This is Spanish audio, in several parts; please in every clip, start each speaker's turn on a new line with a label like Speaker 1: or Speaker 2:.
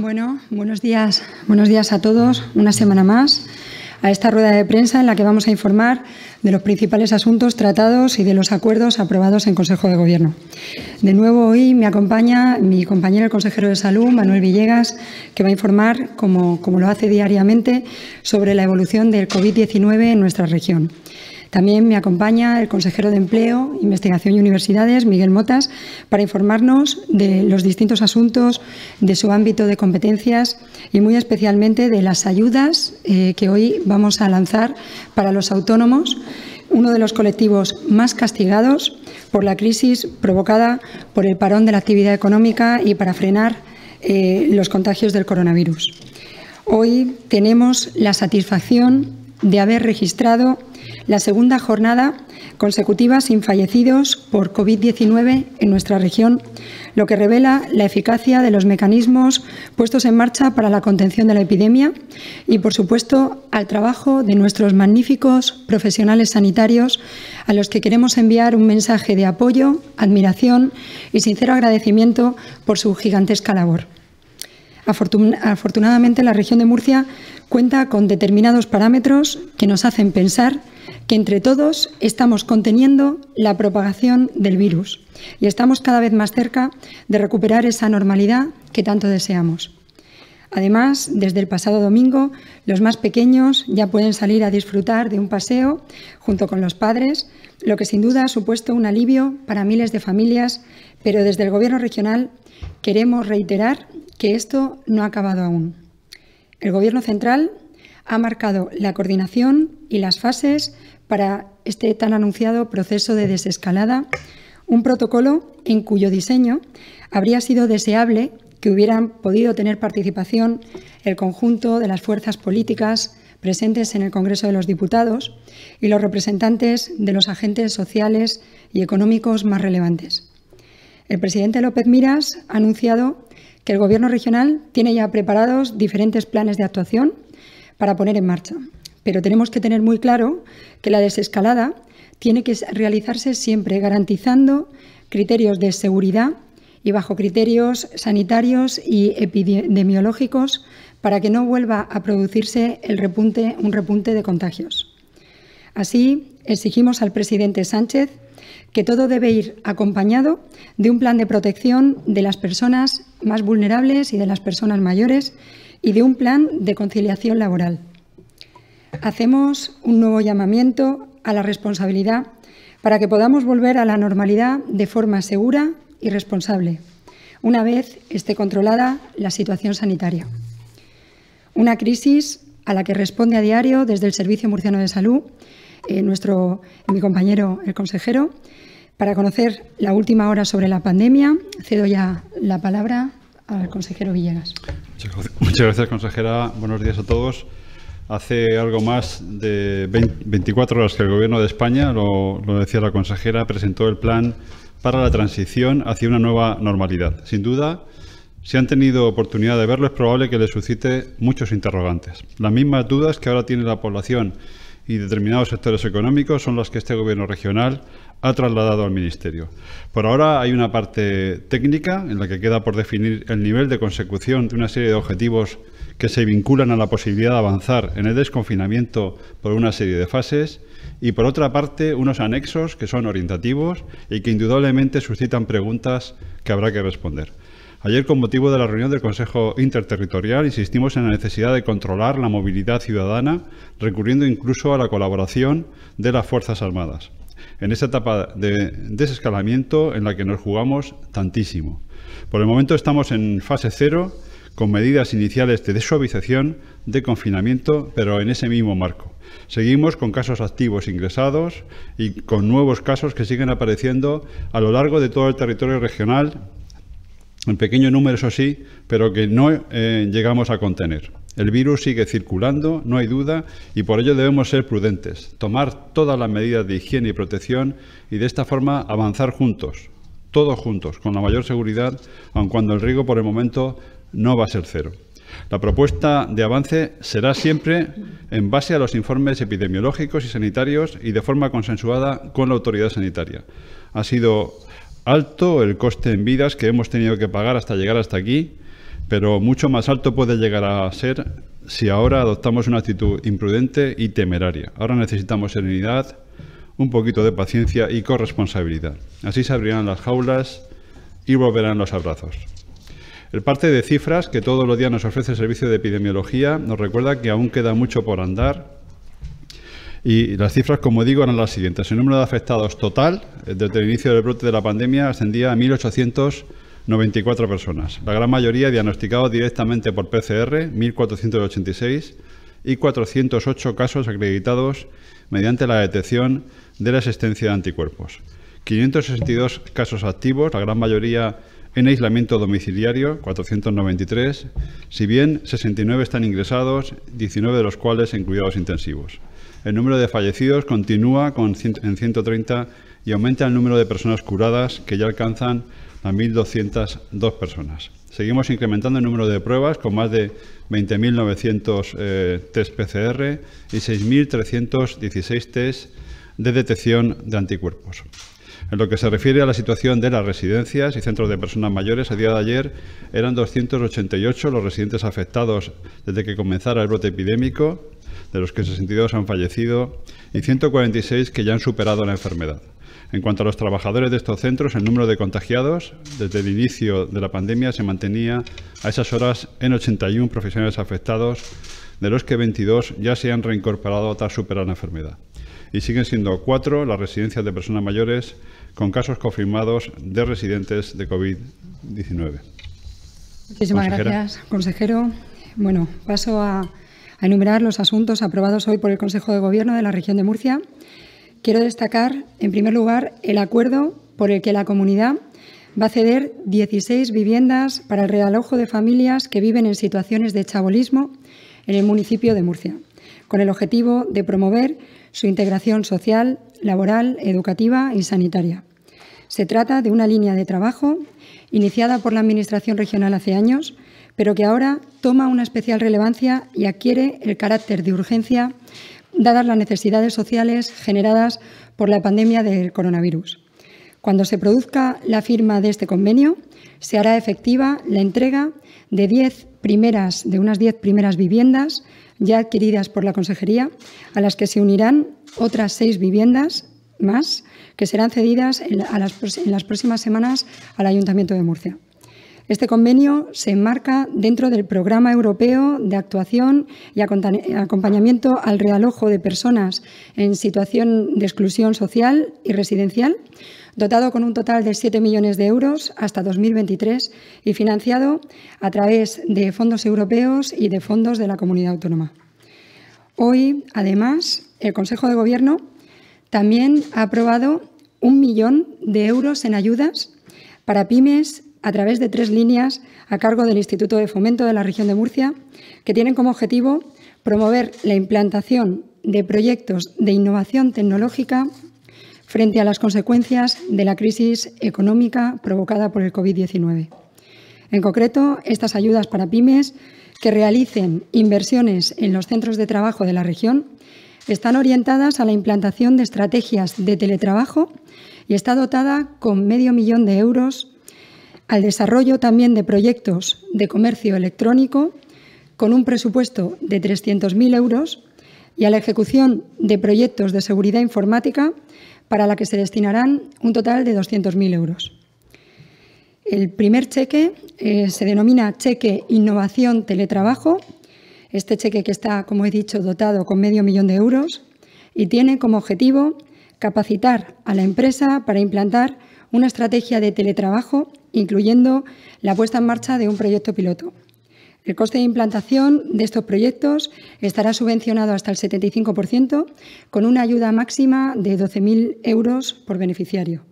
Speaker 1: Bueno, buenos días. Buenos días a todos. Una semana más a esta rueda de prensa en la que vamos a informar de los principales asuntos tratados y de los acuerdos aprobados en Consejo de Gobierno. De nuevo, hoy me acompaña mi compañero el consejero de Salud, Manuel Villegas, que va a informar, como, como lo hace diariamente, sobre la evolución del COVID-19 en nuestra región. También me acompaña el consejero de Empleo, Investigación y Universidades, Miguel Motas, para informarnos de los distintos asuntos de su ámbito de competencias y muy especialmente de las ayudas eh, que hoy vamos a lanzar para los autónomos, uno de los colectivos más castigados por la crisis provocada por el parón de la actividad económica y para frenar eh, los contagios del coronavirus. Hoy tenemos la satisfacción de haber registrado la segunda jornada consecutiva sin fallecidos por COVID-19 en nuestra región, lo que revela la eficacia de los mecanismos puestos en marcha para la contención de la epidemia y, por supuesto, al trabajo de nuestros magníficos profesionales sanitarios a los que queremos enviar un mensaje de apoyo, admiración y sincero agradecimiento por su gigantesca labor afortunadamente, la región de Murcia cuenta con determinados parámetros que nos hacen pensar que entre todos estamos conteniendo la propagación del virus y estamos cada vez más cerca de recuperar esa normalidad que tanto deseamos. Además, desde el pasado domingo, los más pequeños ya pueden salir a disfrutar de un paseo junto con los padres, lo que sin duda ha supuesto un alivio para miles de familias, pero desde el Gobierno regional queremos reiterar que esto no ha acabado aún. El Gobierno central ha marcado la coordinación y las fases para este tan anunciado proceso de desescalada, un protocolo en cuyo diseño habría sido deseable que hubieran podido tener participación el conjunto de las fuerzas políticas presentes en el Congreso de los Diputados y los representantes de los agentes sociales y económicos más relevantes. El presidente López Miras ha anunciado que el Gobierno regional tiene ya preparados diferentes planes de actuación para poner en marcha. Pero tenemos que tener muy claro que la desescalada tiene que realizarse siempre garantizando criterios de seguridad y bajo criterios sanitarios y epidemiológicos para que no vuelva a producirse un repunte de contagios. Así, exigimos al presidente Sánchez que todo debe ir acompañado de un plan de protección de las personas más vulnerables y de las personas mayores y de un plan de conciliación laboral. Hacemos un nuevo llamamiento a la responsabilidad para que podamos volver a la normalidad de forma segura y responsable, una vez esté controlada la situación sanitaria. Una crisis a la que responde a diario desde el Servicio Murciano de Salud eh, nuestro, eh, mi compañero, el consejero, para conocer la última hora sobre la pandemia. Cedo ya la palabra al consejero Villegas.
Speaker 2: Muchas gracias, consejera. Buenos días a todos. Hace algo más de 24 horas que el Gobierno de España, lo, lo decía la consejera, presentó el plan para la transición hacia una nueva normalidad. Sin duda, si han tenido oportunidad de verlo, es probable que le suscite muchos interrogantes. Las mismas dudas que ahora tiene la población y determinados sectores económicos son las que este gobierno regional ha trasladado al Ministerio. Por ahora hay una parte técnica en la que queda por definir el nivel de consecución de una serie de objetivos que se vinculan a la posibilidad de avanzar en el desconfinamiento por una serie de fases y por otra parte unos anexos que son orientativos y que indudablemente suscitan preguntas que habrá que responder. Ayer, con motivo de la reunión del Consejo Interterritorial, insistimos en la necesidad de controlar la movilidad ciudadana, recurriendo incluso a la colaboración de las Fuerzas Armadas, en esta etapa de desescalamiento en la que nos jugamos tantísimo. Por el momento estamos en fase cero, con medidas iniciales de desuavización, de confinamiento, pero en ese mismo marco. Seguimos con casos activos ingresados y con nuevos casos que siguen apareciendo a lo largo de todo el territorio regional en pequeño número, eso sí, pero que no eh, llegamos a contener. El virus sigue circulando, no hay duda, y por ello debemos ser prudentes, tomar todas las medidas de higiene y protección y de esta forma avanzar juntos, todos juntos, con la mayor seguridad, aun cuando el riesgo por el momento no va a ser cero. La propuesta de avance será siempre en base a los informes epidemiológicos y sanitarios y de forma consensuada con la autoridad sanitaria. Ha sido alto el coste en vidas que hemos tenido que pagar hasta llegar hasta aquí, pero mucho más alto puede llegar a ser si ahora adoptamos una actitud imprudente y temeraria. Ahora necesitamos serenidad, un poquito de paciencia y corresponsabilidad. Así se abrirán las jaulas y volverán los abrazos. El parte de cifras que todos los días nos ofrece el Servicio de Epidemiología nos recuerda que aún queda mucho por andar y las cifras, como digo, eran las siguientes. El número de afectados total eh, desde el inicio del brote de la pandemia ascendía a 1.894 personas, la gran mayoría diagnosticados directamente por PCR, 1.486, y 408 casos acreditados mediante la detección de la existencia de anticuerpos. 562 casos activos, la gran mayoría en aislamiento domiciliario, 493, si bien 69 están ingresados, 19 de los cuales en cuidados intensivos. El número de fallecidos continúa en 130 y aumenta el número de personas curadas, que ya alcanzan a 1.202 personas. Seguimos incrementando el número de pruebas con más de 20.900 eh, test PCR y 6.316 test de detección de anticuerpos. En lo que se refiere a la situación de las residencias y centros de personas mayores, a día de ayer eran 288 los residentes afectados desde que comenzara el brote epidémico, de los que 62 han fallecido y 146 que ya han superado la enfermedad. En cuanto a los trabajadores de estos centros, el número de contagiados desde el inicio de la pandemia se mantenía a esas horas en 81 profesionales afectados, de los que 22 ya se han reincorporado tras superar la enfermedad. Y siguen siendo cuatro las residencias de personas mayores con casos confirmados de residentes de COVID-19.
Speaker 1: Muchísimas gracias, consejero. Bueno, paso a, a enumerar los asuntos aprobados hoy por el Consejo de Gobierno de la región de Murcia. Quiero destacar, en primer lugar, el acuerdo por el que la comunidad va a ceder 16 viviendas para el realojo de familias que viven en situaciones de chabolismo en el municipio de Murcia, con el objetivo de promover su integración social, laboral, educativa y sanitaria. Se trata de una línea de trabajo iniciada por la Administración regional hace años, pero que ahora toma una especial relevancia y adquiere el carácter de urgencia dadas las necesidades sociales generadas por la pandemia del coronavirus. Cuando se produzca la firma de este convenio, se hará efectiva la entrega de, primeras, de unas diez primeras viviendas ya adquiridas por la Consejería, a las que se unirán otras seis viviendas más que serán cedidas en, las, las próximas semanas al Ayuntamiento de Murcia. Este convenio se enmarca dentro del Programa Europeo de Actuación y Acompañamiento al Realojo de Personas en Situación de Exclusión Social y Residencial, dotado con un total de 7 millones de euros hasta 2023 y financiado a través de fondos europeos y de fondos de la comunidad autónoma. Hoy, además, el Consejo de Gobierno también ha aprobado un millón de euros en ayudas para pymes a través de tres líneas a cargo del Instituto de Fomento de la región de Murcia, que tienen como objetivo promover la implantación de proyectos de innovación tecnológica frente a las consecuencias de la crisis económica provocada por el COVID-19. En concreto, estas ayudas para pymes que realicen inversiones en los centros de trabajo de la región están orientadas a la implantación de estrategias de teletrabajo y está dotada con medio millón de euros al desarrollo también de proyectos de comercio electrónico con un presupuesto de 300.000 euros y a la ejecución de proyectos de seguridad informática para la que se destinarán un total de 200.000 euros. El primer cheque eh, se denomina Cheque Innovación Teletrabajo este cheque que está, como he dicho, dotado con medio millón de euros y tiene como objetivo capacitar a la empresa para implantar una estrategia de teletrabajo, incluyendo la puesta en marcha de un proyecto piloto. El coste de implantación de estos proyectos estará subvencionado hasta el 75%, con una ayuda máxima de 12.000 euros por beneficiario.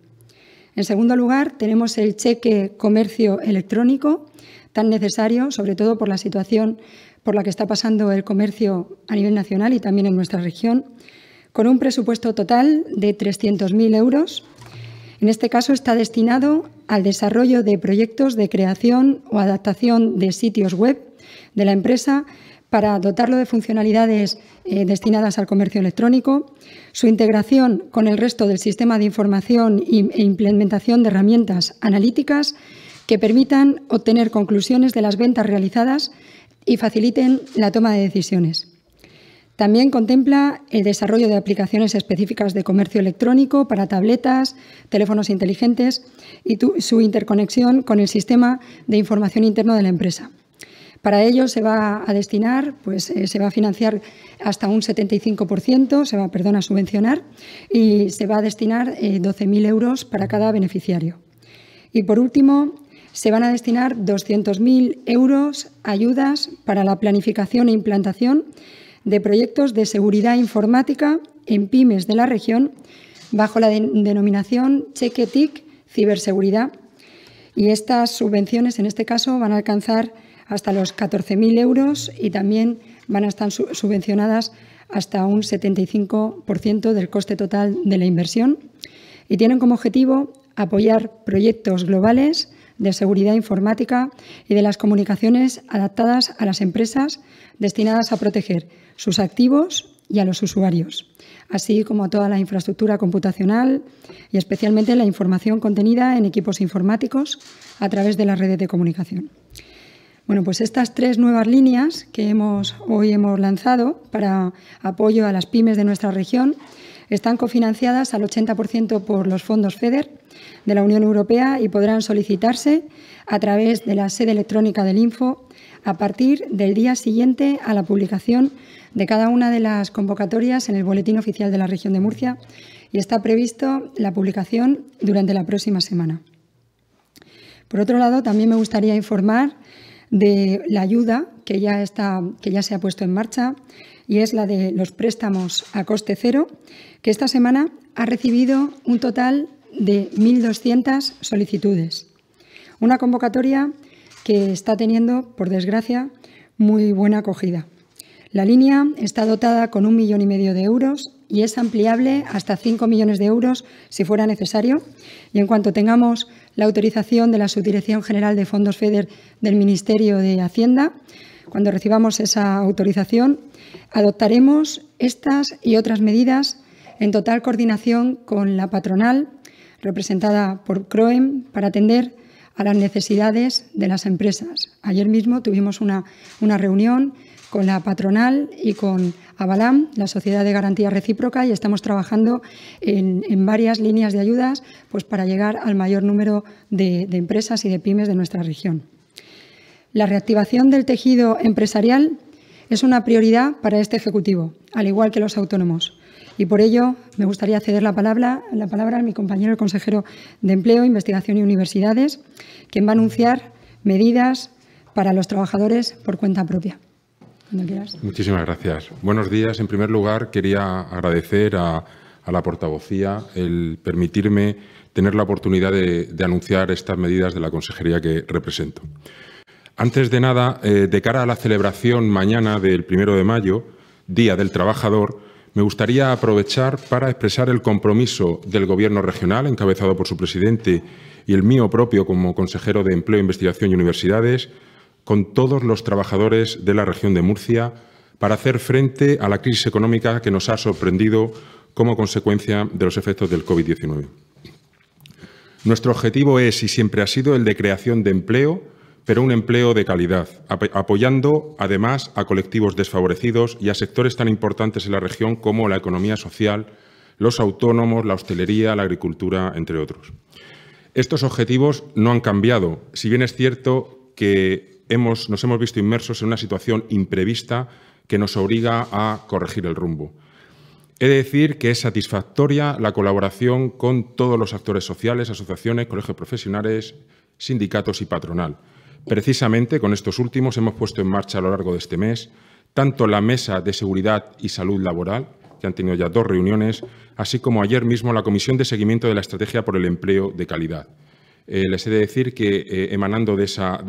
Speaker 1: En segundo lugar, tenemos el cheque comercio electrónico, tan necesario, sobre todo por la situación por la que está pasando el comercio a nivel nacional y también en nuestra región, con un presupuesto total de 300.000 euros. En este caso está destinado al desarrollo de proyectos de creación o adaptación de sitios web de la empresa para dotarlo de funcionalidades eh, destinadas al comercio electrónico, su integración con el resto del sistema de información e implementación de herramientas analíticas que permitan obtener conclusiones de las ventas realizadas y faciliten la toma de decisiones. También contempla el desarrollo de aplicaciones específicas de comercio electrónico para tabletas, teléfonos inteligentes y su interconexión con el sistema de información interno de la empresa. Para ello se va a destinar, pues eh, se va a financiar hasta un 75%, se va perdón, a subvencionar y se va a destinar 12.000 eh, euros para cada beneficiario. Y por último, se van a destinar 200.000 euros ayudas para la planificación e implantación de proyectos de seguridad informática en pymes de la región bajo la denominación Cheque TIC Ciberseguridad. Y estas subvenciones, en este caso, van a alcanzar hasta los 14.000 euros y también van a estar subvencionadas hasta un 75% del coste total de la inversión. Y tienen como objetivo apoyar proyectos globales de seguridad informática y de las comunicaciones adaptadas a las empresas destinadas a proteger sus activos y a los usuarios, así como a toda la infraestructura computacional y especialmente la información contenida en equipos informáticos a través de las redes de comunicación. Bueno, pues estas tres nuevas líneas que hoy hemos lanzado para apoyo a las pymes de nuestra región están cofinanciadas al 80% por los fondos FEDER de la Unión Europea y podrán solicitarse a través de la sede electrónica del Info a partir del día siguiente a la publicación de cada una de las convocatorias en el Boletín Oficial de la Región de Murcia y está previsto la publicación durante la próxima semana. Por otro lado, también me gustaría informar de la ayuda que ya, está, que ya se ha puesto en marcha y es la de los préstamos a coste cero, que esta semana ha recibido un total de 1.200 solicitudes. Una convocatoria que está teniendo, por desgracia, muy buena acogida. La línea está dotada con un millón y medio de euros y es ampliable hasta 5 millones de euros si fuera necesario. Y en cuanto tengamos la autorización de la Subdirección General de Fondos FEDER del Ministerio de Hacienda, cuando recibamos esa autorización, adoptaremos estas y otras medidas en total coordinación con la patronal, representada por CROEM, para atender a las necesidades de las empresas. Ayer mismo tuvimos una, reunión con la patronal y con Avalam, la Sociedad de Garantía Recíproca, y estamos trabajando en, varias líneas de ayudas pues, para llegar al mayor número de empresas y de pymes de nuestra región. La reactivación del tejido empresarial es una prioridad para este Ejecutivo, al igual que los autónomos. Y por ello me gustaría ceder la palabra, la palabra a mi compañero, el consejero de Empleo, Investigación y Universidades, quien va a anunciar medidas para los trabajadores por cuenta propia.
Speaker 3: Muchísimas gracias. Buenos días. En primer lugar, quería agradecer a, la portavocía el permitirme tener la oportunidad de anunciar estas medidas de la consejería que represento. Antes de nada, eh, de cara a la celebración mañana del primero de mayo, Día del Trabajador, me gustaría aprovechar para expresar el compromiso del Gobierno regional, encabezado por su presidente y el mío propio como consejero de Empleo, Investigación y Universidades, con todos los trabajadores de la región de Murcia para hacer frente a la crisis económica que nos ha sorprendido como consecuencia de los efectos del COVID-19. Nuestro objetivo es y siempre ha sido el de creación de empleo, pero un empleo de calidad, apoyando además a colectivos desfavorecidos y a sectores tan importantes en la región como la economía social, los autónomos, la hostelería, la agricultura, entre otros. Estos objetivos no han cambiado, si bien es cierto que nos hemos visto inmersos en una situación imprevista que nos obliga a corregir el rumbo. He de decir que es satisfactoria la colaboración con todos los actores sociales, asociaciones, colegios profesionales, sindicatos y patronal Precisamente con estos últimos hemos puesto en marcha a lo largo de este mes tanto la Mesa de Seguridad y Salud Laboral, que han tenido ya dos reuniones, así como ayer mismo la Comisión de Seguimiento de la Estrategia por el Empleo de Calidad. Eh, les he de decir que, eh, emanando de esa,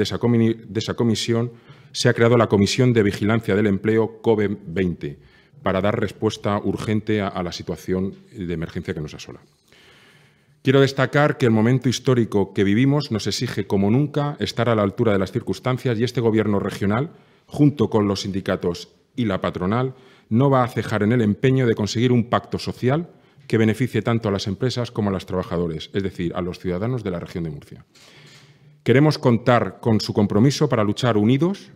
Speaker 3: comisión, se ha creado la Comisión de Vigilancia del Empleo covid 20 para dar respuesta urgente a la situación de emergencia que nos asola. Quiero destacar que el momento histórico que vivimos nos exige, como nunca, estar a la altura de las circunstancias y este Gobierno regional, junto con los sindicatos y la patronal, no va a cejar en el empeño de conseguir un pacto social que beneficie tanto a las empresas como a los trabajadores, es decir, a los ciudadanos de la región de Murcia. Queremos contar con su compromiso para luchar unidos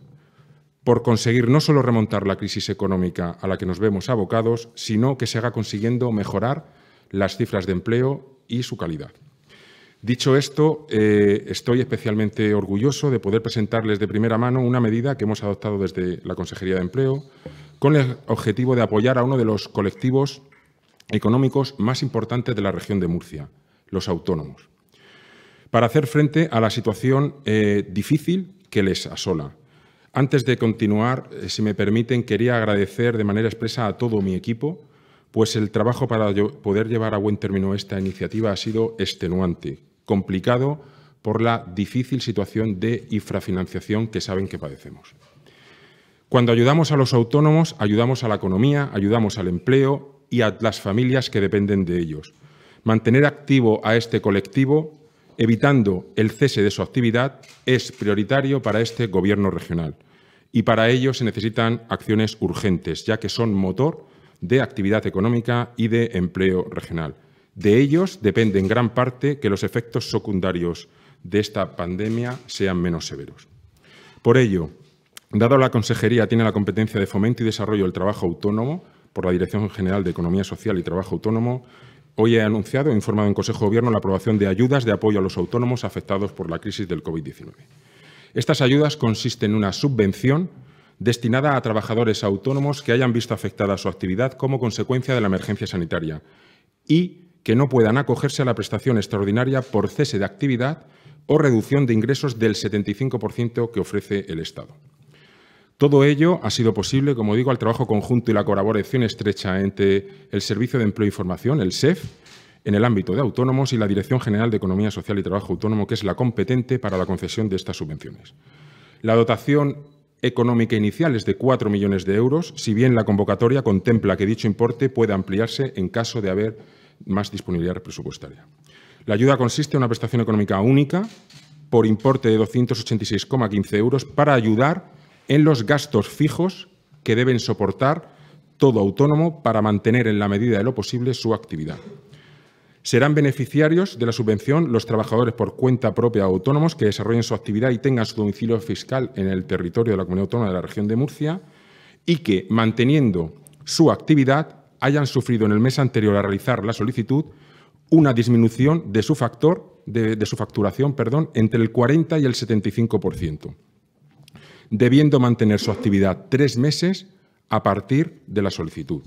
Speaker 3: por conseguir no solo remontar la crisis económica a la que nos vemos abocados, sino que se haga consiguiendo mejorar las cifras de empleo y su calidad. Dicho esto, eh, estoy especialmente orgulloso de poder presentarles de primera mano una medida que hemos adoptado desde la Consejería de Empleo con el objetivo de apoyar a uno de los colectivos económicos más importantes de la región de Murcia, los autónomos, para hacer frente a la situación eh, difícil que les asola. Antes de continuar, eh, si me permiten, quería agradecer de manera expresa a todo mi equipo, pues el trabajo para poder llevar a buen término esta iniciativa ha sido extenuante, complicado por la difícil situación de infrafinanciación que saben que padecemos. Cuando ayudamos a los autónomos, ayudamos a la economía, ayudamos al empleo y a las familias que dependen de ellos. Mantener activo a este colectivo, evitando el cese de su actividad, es prioritario para este Gobierno regional. Y para ello se necesitan acciones urgentes, ya que son motor de actividad económica y de empleo regional. De ellos depende en gran parte que los efectos secundarios de esta pandemia sean menos severos. Por ello, dado la Consejería tiene la competencia de fomento y desarrollo del trabajo autónomo por la Dirección General de Economía Social y Trabajo Autónomo, hoy he anunciado e informado en Consejo de Gobierno la aprobación de ayudas de apoyo a los autónomos afectados por la crisis del COVID-19. Estas ayudas consisten en una subvención destinada a trabajadores autónomos que hayan visto afectada su actividad como consecuencia de la emergencia sanitaria y que no puedan acogerse a la prestación extraordinaria por cese de actividad o reducción de ingresos del 75% que ofrece el Estado. Todo ello ha sido posible, como digo, al trabajo conjunto y la colaboración estrecha entre el Servicio de Empleo y e Formación, el SEF, en el ámbito de autónomos y la Dirección General de Economía Social y Trabajo Autónomo, que es la competente para la concesión de estas subvenciones. La dotación económica inicial es de 4 millones de euros, si bien la convocatoria contempla que dicho importe pueda ampliarse en caso de haber más disponibilidad presupuestaria. La ayuda consiste en una prestación económica única por importe de 286,15 euros para ayudar en los gastos fijos que deben soportar todo autónomo para mantener en la medida de lo posible su actividad serán beneficiarios de la subvención los trabajadores por cuenta propia autónomos que desarrollen su actividad y tengan su domicilio fiscal en el territorio de la Comunidad Autónoma de la Región de Murcia y que, manteniendo su actividad, hayan sufrido en el mes anterior a realizar la solicitud una disminución de su factor de, su facturación, perdón, entre el 40 y el 75%, debiendo mantener su actividad tres meses a partir de la solicitud.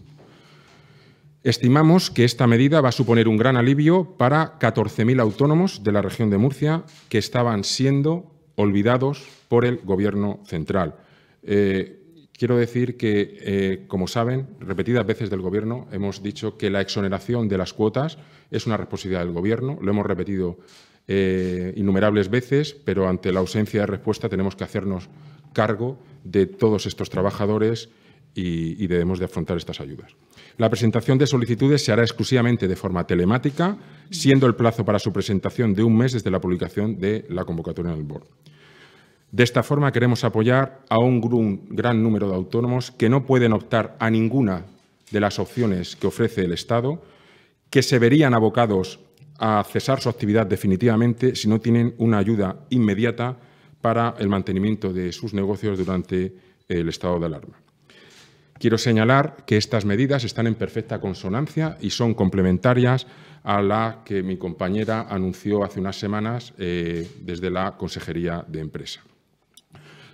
Speaker 3: Estimamos que esta medida va a suponer un gran alivio para 14.000 autónomos de la región de Murcia que estaban siendo olvidados por el Gobierno central. Eh, quiero decir que, eh, como saben, repetidas veces del Gobierno hemos dicho que la exoneración de las cuotas es una responsabilidad del Gobierno. Lo hemos repetido eh, innumerables veces, pero ante la ausencia de respuesta tenemos que hacernos cargo de todos estos trabajadores y, y debemos de afrontar estas ayudas. La presentación de solicitudes se hará exclusivamente de forma telemática, siendo el plazo para su presentación de un mes desde la publicación de la convocatoria en el Board. De esta forma queremos apoyar a un gran número de autónomos que no pueden optar a ninguna de las opciones que ofrece el Estado, que se verían abocados a cesar su actividad definitivamente si no tienen una ayuda inmediata para el mantenimiento de sus negocios durante el estado de alarma. Quiero señalar que estas medidas están en perfecta consonancia y son complementarias a la que mi compañera anunció hace unas semanas eh, desde la Consejería de Empresa.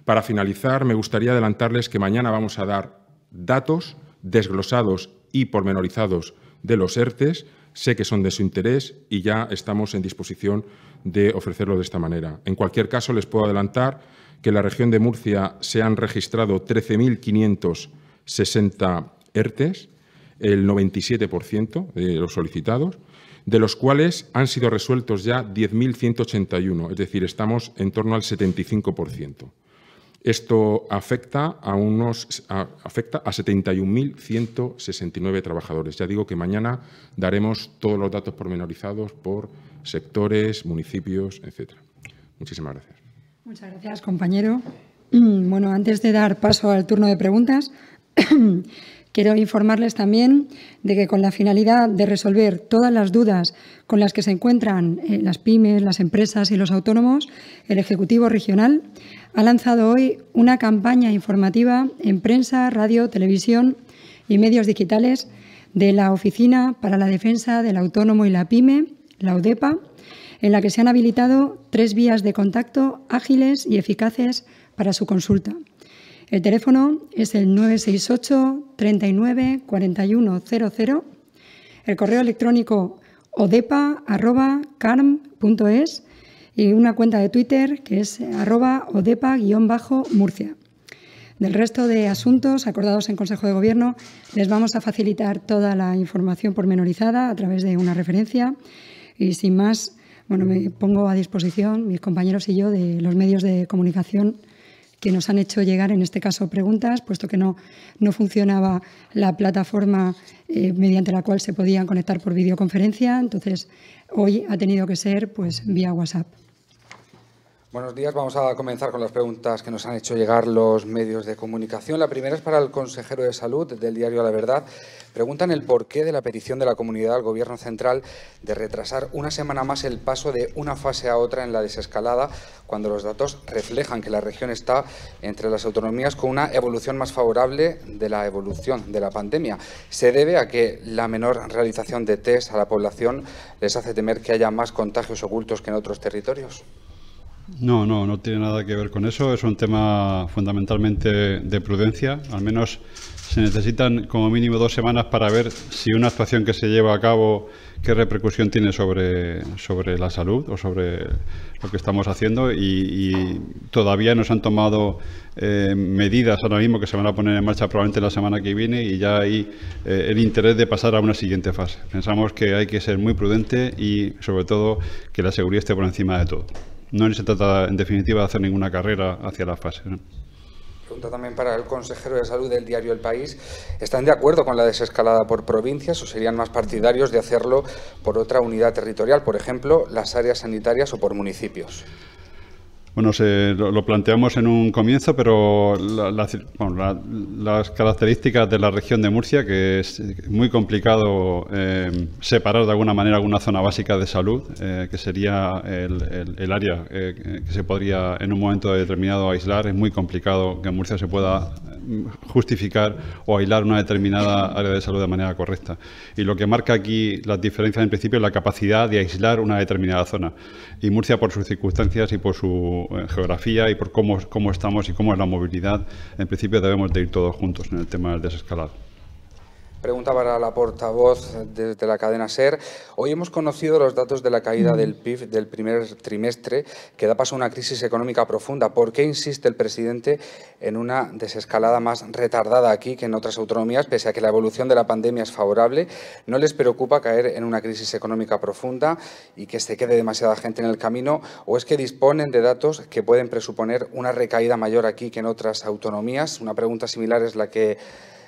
Speaker 3: Para finalizar, me gustaría adelantarles que mañana vamos a dar datos desglosados y pormenorizados de los ERTES. Sé que son de su interés y ya estamos en disposición de ofrecerlo de esta manera. En cualquier caso, les puedo adelantar que en la región de Murcia se han registrado 13.500 60 ERTES, el 97% de los solicitados, de los cuales han sido resueltos ya 10.181, es decir, estamos en torno al 75%. Esto afecta a, unos, afecta a 71.169 trabajadores. Ya digo que mañana daremos todos los datos pormenorizados por sectores, municipios, etcétera. Muchísimas gracias.
Speaker 1: Muchas gracias, compañero. Bueno, antes de dar paso al turno de preguntas, Quiero informarles también de que con la finalidad de resolver todas las dudas con las que se encuentran eh, las pymes, las empresas y los autónomos, el Ejecutivo Regional ha lanzado hoy una campaña informativa en prensa, radio, televisión y medios digitales de la Oficina para la Defensa del Autónomo y la Pyme, la UDEPA, en la que se han habilitado tres vías de contacto ágiles y eficaces para su consulta. El teléfono es el 968 39 00, El correo electrónico odepa.carm.es y una cuenta de Twitter que es arroba odepa-murcia. Del resto de asuntos acordados en Consejo de Gobierno, les vamos a facilitar toda la información pormenorizada a través de una referencia. Y sin más, bueno, me pongo a disposición, mis compañeros y yo, de los medios de comunicación que nos han hecho llegar, en este caso, preguntas, puesto que no, funcionaba la plataforma eh, mediante la cual se podían conectar por videoconferencia. Entonces, hoy ha tenido que ser pues, vía WhatsApp.
Speaker 4: Buenos días. Vamos a comenzar con las preguntas que nos han hecho llegar los medios de comunicación. La primera es para el consejero de Salud del diario La Verdad. Preguntan el porqué de la petición de la comunidad al Gobierno central de retrasar una semana más el paso de una fase a otra en la desescalada, cuando los datos reflejan que la región está entre las autonomías con una evolución más favorable de la evolución de la pandemia. Se debe a que la menor realización de test a la población les hace temer que haya más contagios ocultos que en otros territorios.
Speaker 2: No, no, no tiene nada que ver con eso. Es un tema fundamentalmente de prudencia. Al menos se necesitan como mínimo dos semanas para ver si una actuación que se lleva a cabo, qué repercusión tiene sobre, la salud o sobre lo que estamos haciendo. Y, todavía no se han tomado eh, medidas ahora mismo que se van a poner en marcha probablemente la semana que viene y ya hay eh, el interés de pasar a una siguiente fase. Pensamos que hay que ser muy prudente y sobre todo que la seguridad esté por encima de todo no se trata, en definitiva, de hacer ninguna carrera hacia la fase. ¿no?
Speaker 4: Pregunta también para el consejero de salud del diario El País. ¿Están de acuerdo con la desescalada por provincias o serían más partidarios de hacerlo por otra unidad territorial, por ejemplo, las áreas sanitarias o por municipios?
Speaker 2: Bueno, lo, planteamos en un comienzo, pero las características de la región de Murcia, que es muy complicado eh, separar de alguna manera alguna zona básica de salud, eh, que sería el, área eh, que se podría en un momento determinado aislar, es muy complicado que Murcia se pueda justificar o aislar una determinada área de salud de manera correcta. Y lo que marca aquí las diferencias en principio es la capacidad de aislar una determinada zona. Y Murcia por sus circunstancias y por su eh, geografía y por cómo, cómo estamos y cómo es la movilidad, en principio debemos de ir todos juntos en el tema del desescalar.
Speaker 4: Pregunta para la portavoz de la cadena SER. Hoy hemos conocido los datos de la caída del mm. PIB del primer trimestre, que da paso a una crisis económica profunda. ¿Por qué insiste el presidente en una desescalada más retardada aquí que en otras autonomías, pese a que la evolución de la pandemia es favorable? ¿No les preocupa caer en una crisis económica profunda y que se quede demasiada gente en el camino? ¿O es que disponen de datos que pueden presuponer una recaída mayor aquí que en otras autonomías? Una pregunta similar es la que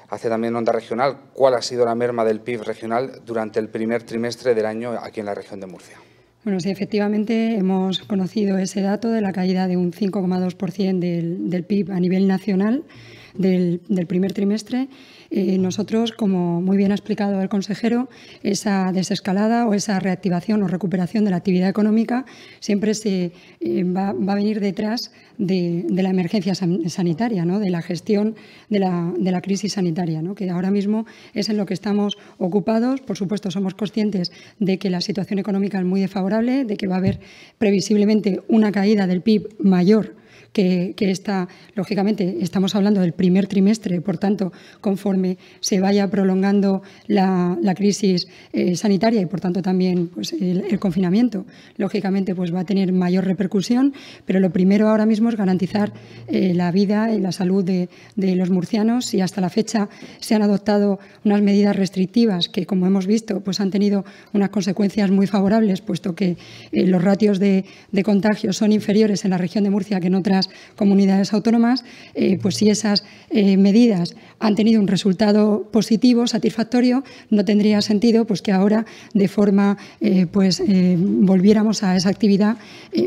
Speaker 4: hace también Onda Regional cuál ha sido la merma del PIB regional durante el primer trimestre del año aquí en la región de Murcia.
Speaker 1: Bueno, sí, efectivamente hemos conocido ese dato de la caída de un 5,2% del, del, PIB a nivel nacional del, del primer trimestre eh, nosotros, como muy bien ha explicado el consejero, esa desescalada o esa reactivación o recuperación de la actividad económica siempre se, eh, va, a venir detrás de, la emergencia sanitaria, ¿no? de la gestión de la, crisis sanitaria, que ahora mismo es en lo que estamos ocupados. Por supuesto, somos conscientes de que la situación económica es muy desfavorable, de que va a haber previsiblemente una caída del PIB mayor que, que esta, lógicamente, estamos hablando del primer trimestre, por tanto, conforme se vaya prolongando la, crisis eh, sanitaria y, por tanto, también pues, el, confinamiento, lógicamente pues, va a tener mayor repercusión, pero lo primero ahora mismo es garantizar eh, la vida y la salud de, los murcianos y hasta la fecha se han adoptado unas medidas restrictivas que, como hemos visto, pues, han tenido unas consecuencias muy favorables, puesto que eh, los ratios de, contagio contagios son inferiores en la región de Murcia que en otras comunidades autónomas, pues si esas medidas han tenido un resultado resultado positivo, satisfactorio, no tendría sentido pues, que ahora de forma eh, pues, eh, volviéramos a esa actividad eh,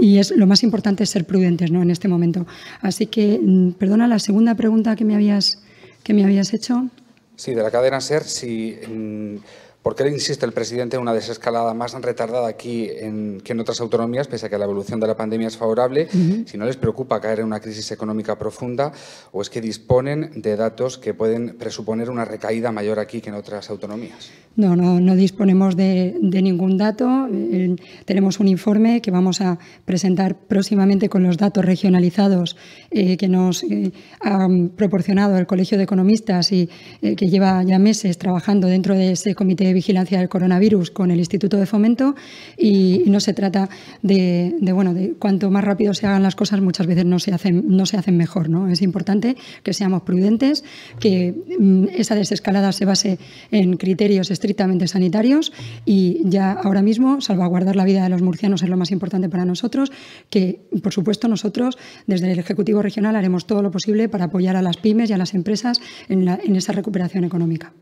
Speaker 1: y, es lo más importante es ser prudentes ¿no? en este momento. Así que, mm, perdona, la segunda pregunta que me habías, que me habías hecho.
Speaker 4: Sí, de la cadena SER, si... Sí, mm, ¿Por qué le insiste el presidente en una desescalada más retardada aquí que en otras autonomías, pese a que la evolución de la pandemia es favorable? Si no les preocupa caer en una crisis económica profunda, o es que disponen de datos que pueden presuponer una recaída mayor aquí que en otras autonomías.
Speaker 1: No, no, no disponemos de, ningún dato. Eh, tenemos un informe que vamos a presentar próximamente con los datos regionalizados eh, que nos eh, ha proporcionado el Colegio de Economistas y que lleva ya meses trabajando dentro de ese comité de vigilancia del coronavirus con el Instituto de Fomento y no se trata de, bueno, de cuanto más rápido se hagan las cosas, muchas veces no se hacen, no se hacen mejor. ¿no? Es importante que seamos prudentes, que mm, esa desescalada se base en criterios estrictamente sanitarios y ya ahora mismo salvaguardar la vida de los murcianos es lo más importante para nosotros, que por supuesto nosotros desde el Ejecutivo Regional haremos todo lo posible para apoyar a las pymes y a las empresas en esa recuperación económica.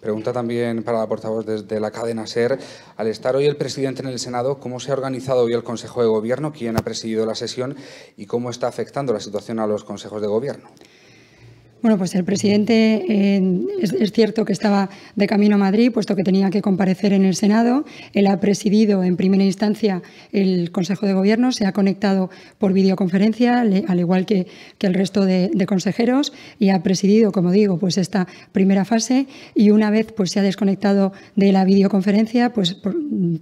Speaker 4: Pregunta también para la portavoz desde la cadena SER. Al estar hoy el presidente en el Senado, ¿cómo se ha organizado hoy el Consejo de Gobierno? ¿Quién ha presidido la sesión? ¿Y cómo está afectando la situación a los consejos de Gobierno?
Speaker 1: Bueno, pues el presidente es, cierto que estaba de camino a Madrid, puesto que tenía que comparecer en el Senado. Él ha presidido en primera instancia el Consejo de Gobierno, se ha conectado por videoconferencia, al igual que, que el resto de, consejeros, y ha presidido, como digo, pues esta primera fase. Y una vez pues, se ha desconectado de la videoconferencia, pues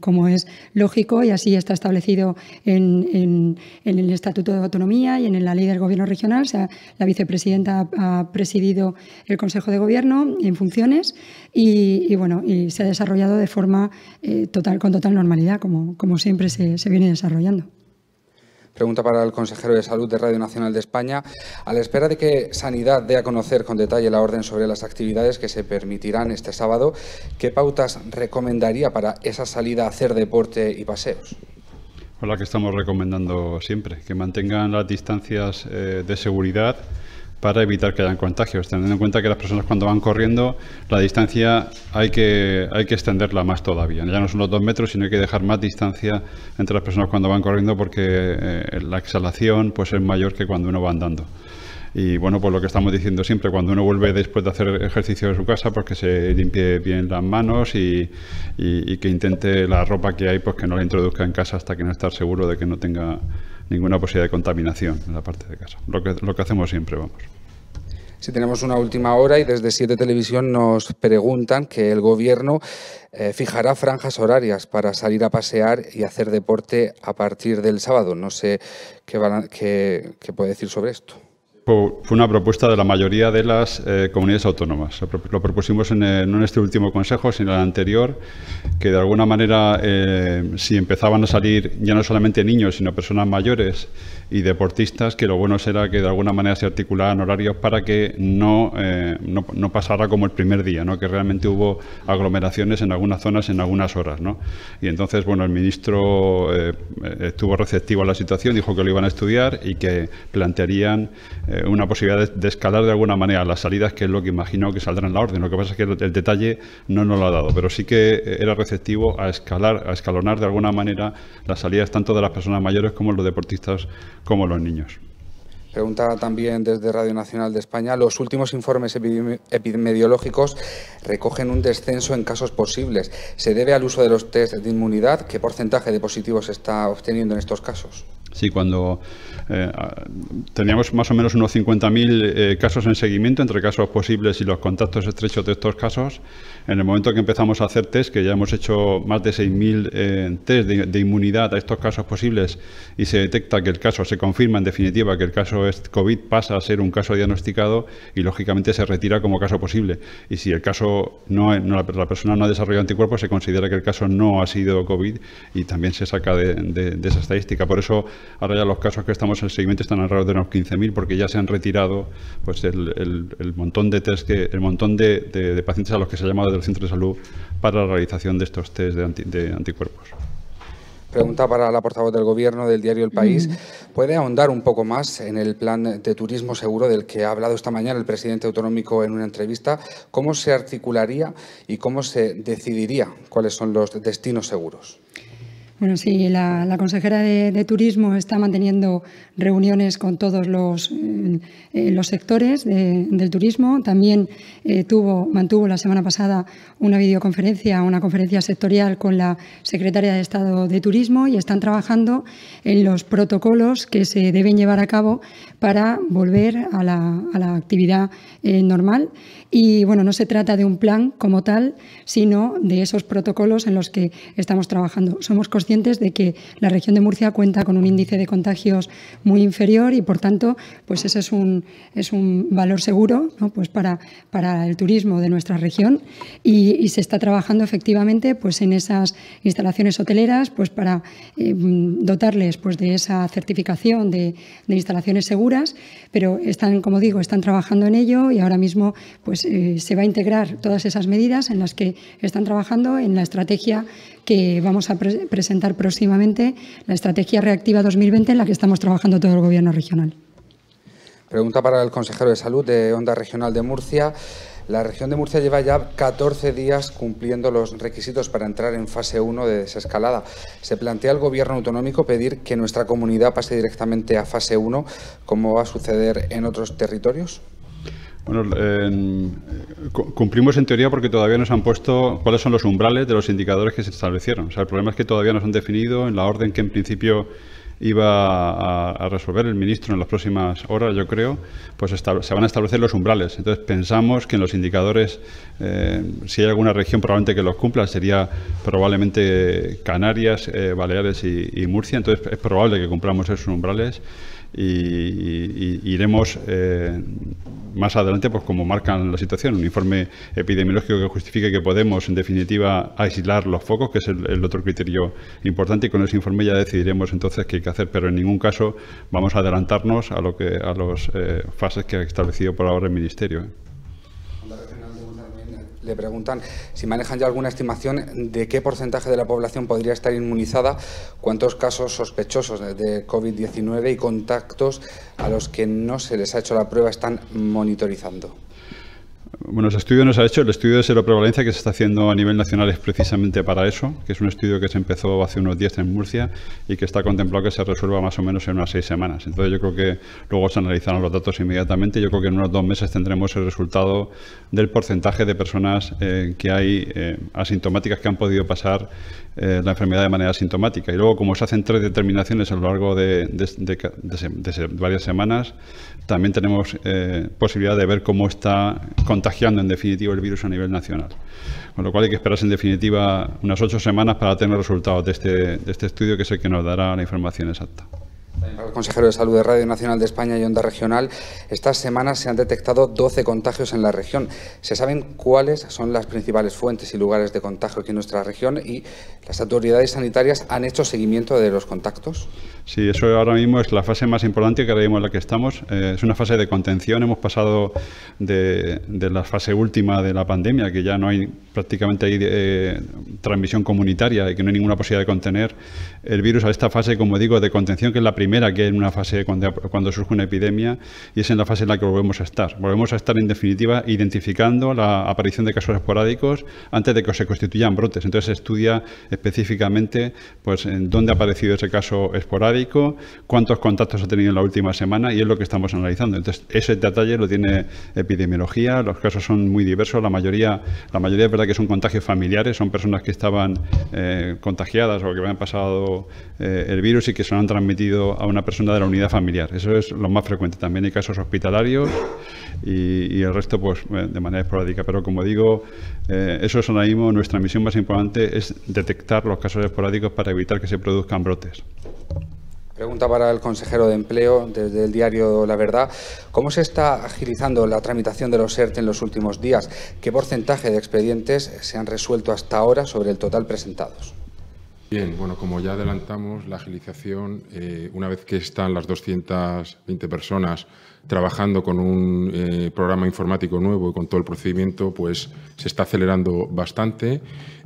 Speaker 1: como es lógico y así está establecido en, en, el Estatuto de Autonomía y en la Ley del Gobierno Regional, o sea, la vicepresidenta ha presidido el Consejo de Gobierno en funciones y, bueno, y se ha desarrollado de forma eh, total, con total normalidad, como, como siempre se, se viene desarrollando.
Speaker 4: Pregunta para el consejero de Salud de Radio Nacional de España. A la espera de que Sanidad dé a conocer con detalle la orden sobre las actividades que se permitirán este sábado, ¿qué pautas recomendaría para esa salida a hacer deporte y paseos?
Speaker 2: hola pues la que estamos recomendando siempre, que mantengan las distancias eh, de seguridad, para evitar que hayan contagios, teniendo en cuenta que las personas cuando van corriendo, la distancia hay que, hay que extenderla más todavía. Ya no son los dos metros, sino hay que dejar más distancia entre las personas cuando van corriendo porque eh, la exhalación pues, es mayor que cuando uno va andando. Y bueno, pues lo que estamos diciendo siempre, cuando uno vuelve después de hacer ejercicio de su casa, pues que se limpie bien las manos y, que intente la ropa que hay, pues que no la introduzca en casa hasta que no estar seguro de que no tenga ninguna posibilidad de contaminación en la parte de casa. Lo que, lo que hacemos siempre, vamos.
Speaker 4: Si tenemos una última hora y desde Siete Televisión nos preguntan que el gobierno eh, fijará franjas horarias para salir a pasear y hacer deporte a partir del sábado. No sé qué, puede decir sobre esto
Speaker 2: fue una propuesta de la mayoría de las eh, comunidades autónomas. Lo propusimos en, no en este último consejo, sino en el anterior, que de alguna manera, eh, si empezaban a salir ya no solamente niños, sino personas mayores y deportistas, que lo bueno será que de alguna manera se articularan horarios para que eh, no, no, pasara como el primer día, ¿no? que realmente hubo aglomeraciones en algunas zonas en algunas horas. ¿no? Y entonces, bueno, el ministro eh, estuvo receptivo a la situación, dijo que lo iban a estudiar y que plantearían eh, una posibilidad de, escalar de alguna manera las salidas, que es lo que imagino que saldrá en la orden. Lo que pasa es que el, detalle no nos lo ha dado, pero sí que era receptivo a escalar, a escalonar de alguna manera las salidas tanto de las personas mayores como los deportistas como los niños.
Speaker 4: Pregunta también desde Radio Nacional de España. Los últimos informes epidemiológicos recogen un descenso en casos posibles. ¿Se debe al uso de los test de inmunidad? ¿Qué porcentaje de positivos se está obteniendo en estos casos?
Speaker 2: Sí, cuando eh, teníamos más o menos unos 50.000 eh, casos en seguimiento entre casos posibles y los contactos estrechos de estos casos, en el momento que empezamos a hacer test, que ya hemos hecho más de 6.000 eh, test de, inmunidad a estos casos posibles y se detecta que el caso se confirma en definitiva que el caso es COVID, pasa a ser un caso diagnosticado y lógicamente se retira como caso posible. Y si el caso no, la, persona no ha desarrollado anticuerpos, se considera que el caso no ha sido COVID y también se saca de, de esa estadística. Por eso Ahora ya los casos que estamos en el seguimiento están alrededor de unos 15.000 porque ya se han retirado pues el, montón de test que, el montón de, de, pacientes a los que se ha llamado del centro de salud para la realización de estos test de, de anticuerpos.
Speaker 4: Pregunta para la portavoz del Gobierno del diario El País. Mm. ¿Puede ahondar un poco más en el plan de turismo seguro del que ha hablado esta mañana el presidente autonómico en una entrevista? ¿Cómo se articularía y cómo se decidiría cuáles son los destinos seguros?
Speaker 1: Bueno, sí, la, consejera de, Turismo está manteniendo reuniones con todos los, eh, eh, sectores del turismo. También eh, tuvo, mantuvo la semana pasada una videoconferencia, una conferencia sectorial con la secretaria de Estado de Turismo y están trabajando en los protocolos que se deben llevar a cabo para volver a la, actividad normal. Y bueno, no se trata de un plan como tal, sino de esos protocolos en los que estamos trabajando. Somos de que la región de Murcia cuenta con un índice de contagios muy inferior y, por tanto, pues ese es un, es un valor seguro pues para, para el turismo de nuestra región y, se está trabajando efectivamente pues en esas instalaciones hoteleras pues para eh, dotarles pues de esa certificación de, instalaciones seguras, pero están, como digo, están trabajando en ello y ahora mismo pues eh, se va a integrar todas esas medidas en las que están trabajando en la estrategia que vamos a presentar próximamente la Estrategia Reactiva 2020 en la que estamos trabajando todo el Gobierno regional.
Speaker 4: Pregunta para el consejero de Salud de Onda Regional de Murcia. La región de Murcia lleva ya 14 días cumpliendo los requisitos para entrar en fase 1 de desescalada. ¿Se plantea al Gobierno autonómico pedir que nuestra comunidad pase directamente a fase 1, como va a suceder en otros territorios?
Speaker 2: Bueno, eh, cumplimos en teoría porque todavía nos han puesto cuáles son los umbrales de los indicadores que se establecieron. el problema es que todavía nos han definido en la orden que en principio iba a, resolver el ministro en las próximas horas, yo creo, pues se van a establecer los umbrales. Entonces pensamos que en los indicadores, eh, si hay alguna región probablemente que los cumpla, sería probablemente Canarias, eh, Baleares y, y Murcia. Entonces es probable que cumplamos esos umbrales y, iremos eh, más adelante, pues como marcan la situación, un informe epidemiológico que justifique que podemos, en definitiva, aislar los focos, que es el, otro criterio importante, y con ese informe ya decidiremos entonces qué hay que hacer, pero en ningún caso vamos a adelantarnos a lo que a las eh, fases que ha establecido por ahora el Ministerio
Speaker 4: le preguntan si manejan ya alguna estimación de qué porcentaje de la población podría estar inmunizada, cuántos casos sospechosos de COVID-19 y contactos a los que no se les ha hecho la prueba están monitorizando.
Speaker 2: Bueno, ese estudio nos ha hecho. El estudio de seroprevalencia que se está haciendo a nivel nacional es precisamente para eso, que es un estudio que se empezó hace unos 10 en Murcia y que está contemplado que se resuelva más o menos en unas seis semanas. Entonces yo creo que luego se analizarán los datos inmediatamente. Yo creo que en unos dos meses tendremos el resultado del porcentaje de personas eh, que hay eh, asintomáticas que han podido pasar eh, la enfermedad de manera asintomática. Y luego, como se hacen tres determinaciones a lo largo de, varias semanas, también tenemos posibilidad de ver cómo está contagiando en definitiva el virus a nivel nacional. Con lo cual hay que esperar en definitiva unas ocho semanas para tener resultados de este, de este estudio, que es el que nos dará la información exacta.
Speaker 4: El consejero de Salud de Radio Nacional de España y Onda Regional, estas semanas se han detectado 12 contagios en la región. ¿Se saben cuáles son las principales fuentes y lugares de contagio aquí en nuestra región y las autoridades sanitarias han hecho seguimiento de los contactos?
Speaker 2: Sí, eso ahora mismo es la fase más importante que ahora mismo en la que estamos. Eh, es una fase de contención. Hemos pasado de, la fase última de la pandemia, que ya no hay prácticamente hay, eh, transmisión comunitaria y que no hay ninguna posibilidad de contener el virus, a esta fase, como digo, de contención, que es la primera que en una fase cuando, surge una epidemia y es en la fase en la que volvemos a estar. Volvemos a estar, en definitiva, identificando la aparición de casos esporádicos antes de que se constituyan brotes. Entonces se estudia específicamente pues, en dónde ha aparecido ese caso esporádico, cuántos contactos ha tenido en la última semana y es lo que estamos analizando. Entonces ese detalle lo tiene epidemiología, los casos son muy diversos, la mayoría, la mayoría es verdad que son contagios familiares, son personas que estaban eh, contagiadas o que habían pasado eh, el virus y que se lo han transmitido a una persona de la unidad familiar. Eso es lo más frecuente. También hay casos hospitalarios y, el resto pues eh, de manera esporádica. Pero como digo, eh, eso es ahora mismo nuestra misión más importante es detectar los casos esporádicos para evitar que se produzcan brotes.
Speaker 4: Pregunta para el consejero de Empleo desde el diario La Verdad. ¿Cómo se está agilizando la tramitación de los ERTE en los últimos días? ¿Qué porcentaje de expedientes se han resuelto hasta ahora sobre el total presentados?
Speaker 3: Bien, bueno, como ya adelantamos, la agilización, eh, una vez que están las 220 personas trabajando con un eh, programa informático nuevo y con todo el procedimiento, pues se está acelerando bastante.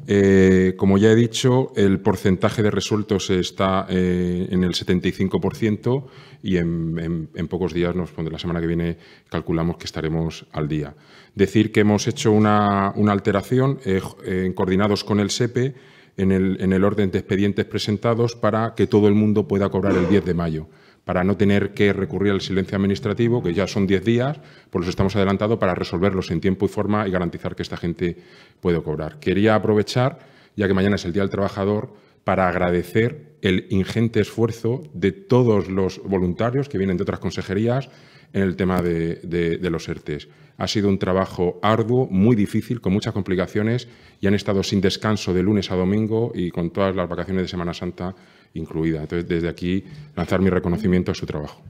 Speaker 3: Eh, como ya he dicho, el porcentaje de resueltos está en el 75% y en, en, pocos días, nos la semana que viene, calculamos que estaremos al día. Decir que hemos hecho una, una alteración coordinados con el SEPE en el, orden de expedientes presentados para que todo el mundo pueda cobrar el 10 de mayo para no tener que recurrir al silencio administrativo, que ya son 10 días, pues los estamos adelantados, para resolverlos en tiempo y forma y garantizar que esta gente puede cobrar. Quería aprovechar, ya que mañana es el Día del Trabajador, para agradecer el ingente esfuerzo de todos los voluntarios que vienen de otras consejerías en el tema de, los ERTES. Ha sido un trabajo arduo, muy difícil, con muchas complicaciones y han estado sin descanso de lunes a domingo y con todas las vacaciones de Semana Santa incluida. Entonces, desde aquí, lanzar mi reconocimiento a su trabajo.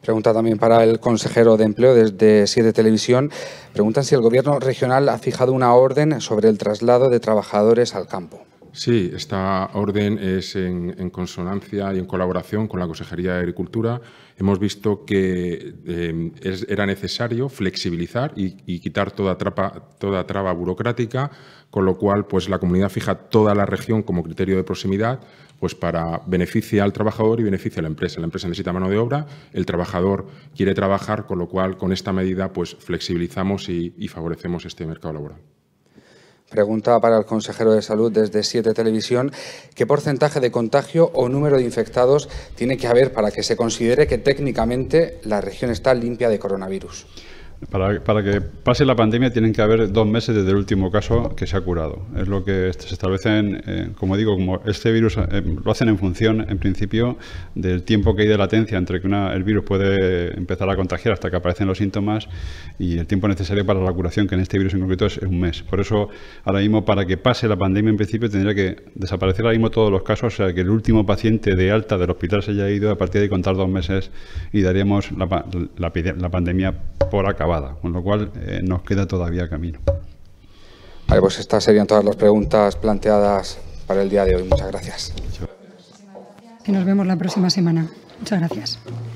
Speaker 4: Pregunta también para el consejero de empleo desde Siete Televisión. Preguntan si el gobierno regional ha fijado una orden sobre el traslado de trabajadores al campo.
Speaker 3: Sí, esta orden es en, consonancia y en colaboración con la Consejería de Agricultura. Hemos visto que em, era necesario flexibilizar y, quitar toda, traba burocrática, con lo cual pues, la comunidad fija toda la región como criterio de proximidad pues para beneficia al trabajador y beneficia a la empresa. La empresa necesita mano de obra, el trabajador quiere trabajar, con lo cual con esta medida pues, flexibilizamos y favorecemos este mercado laboral.
Speaker 4: Pregunta para el consejero de Salud desde 7 Televisión. ¿Qué porcentaje de contagio o número de infectados tiene que haber para que se considere que técnicamente la región está limpia de coronavirus?
Speaker 2: Para, que pase la pandemia tienen que haber dos meses desde el último caso que se ha curado. Es lo que se establece, como digo, como este virus eh, lo hacen en función, en principio, del tiempo que hay de latencia entre que el virus puede empezar a contagiar hasta que aparecen los síntomas y el tiempo necesario para la curación, que en este virus en concreto es, un mes. Por eso, ahora mismo, para que pase la pandemia, en principio, tendría que desaparecer ahora mismo todos los casos, o sea, que el último paciente de alta del hospital se haya ido a partir de contar dos meses y daríamos la, la pandemia por acá con lo cual eh, nos queda todavía camino. Vale,
Speaker 4: pues estas serían todas las preguntas planteadas
Speaker 2: para el día de hoy. Muchas gracias.
Speaker 1: Y nos vemos la próxima semana. Muchas gracias.